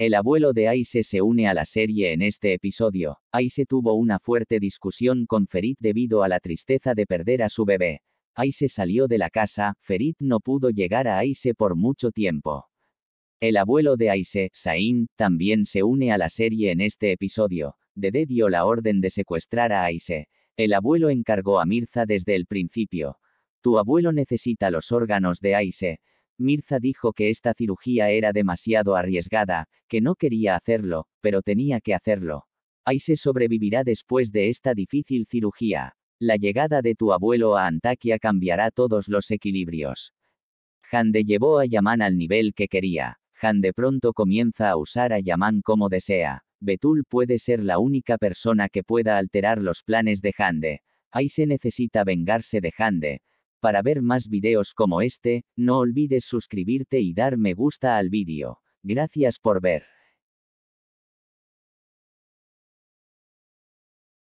El abuelo de Aise se une a la serie en este episodio. Aise tuvo una fuerte discusión con Ferit debido a la tristeza de perder a su bebé. Aise salió de la casa, Ferit no pudo llegar a Aise por mucho tiempo. El abuelo de Aise, Sain, también se une a la serie en este episodio. Dede dio la orden de secuestrar a Aise. El abuelo encargó a Mirza desde el principio. Tu abuelo necesita los órganos de Aise. Mirza dijo que esta cirugía era demasiado arriesgada, que no quería hacerlo, pero tenía que hacerlo. Aise sobrevivirá después de esta difícil cirugía. La llegada de tu abuelo a Antakya cambiará todos los equilibrios. Hande llevó a Yaman al nivel que quería. Hande pronto comienza a usar a Yaman como desea. Betul puede ser la única persona que pueda alterar los planes de Hande. Aise necesita vengarse de Hande, para ver más videos como este, no olvides suscribirte y dar me gusta al vídeo. Gracias por ver.